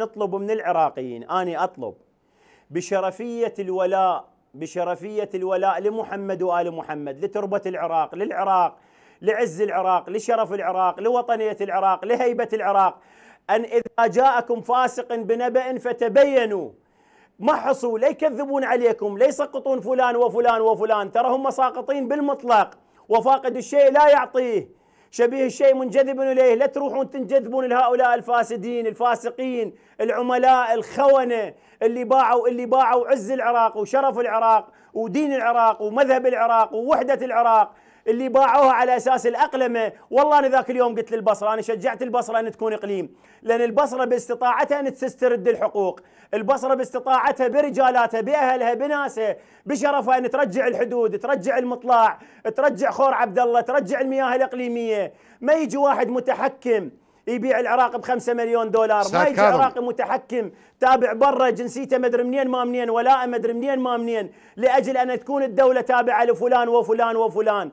نطلب من العراقيين أنا أطلب بشرفية الولاء بشرفية الولاء لمحمد وآل محمد لتربة العراق للعراق لعز العراق لشرف العراق لوطنية العراق لهيبة العراق أن إذا جاءكم فاسق بنبأ فتبينوا ما حصوا لا يكذبون عليكم لا يسقطون فلان وفلان وفلان ترى هم ساقطين بالمطلق وفاقد الشيء لا يعطيه شبيه الشيء منجذب اليه لا تروحون تنجذبون لهؤلاء الفاسدين الفاسقين العملاء الخونه اللي باعوا اللي باعوا عز العراق وشرف العراق ودين العراق ومذهب العراق ووحده العراق اللي باعوها على اساس الاقلمه والله انا ذاك اليوم قلت للبصره انا شجعت البصره ان تكون اقليم لان البصره باستطاعتها ان تسترد الحقوق البصره باستطاعتها برجالاتها باهلها بناسها بشرفها ان ترجع الحدود ترجع المطلع ترجع خور عبد الله ترجع المياه الاقليميه ما يجي واحد متحكم يبيع العراق ب 5 مليون دولار ما يجي عراقي متحكم تابع برا جنسيته مدري منين ما منين ولاءه مدري منين ما منين لاجل ان تكون الدوله تابعه لفلان وفلان وفلان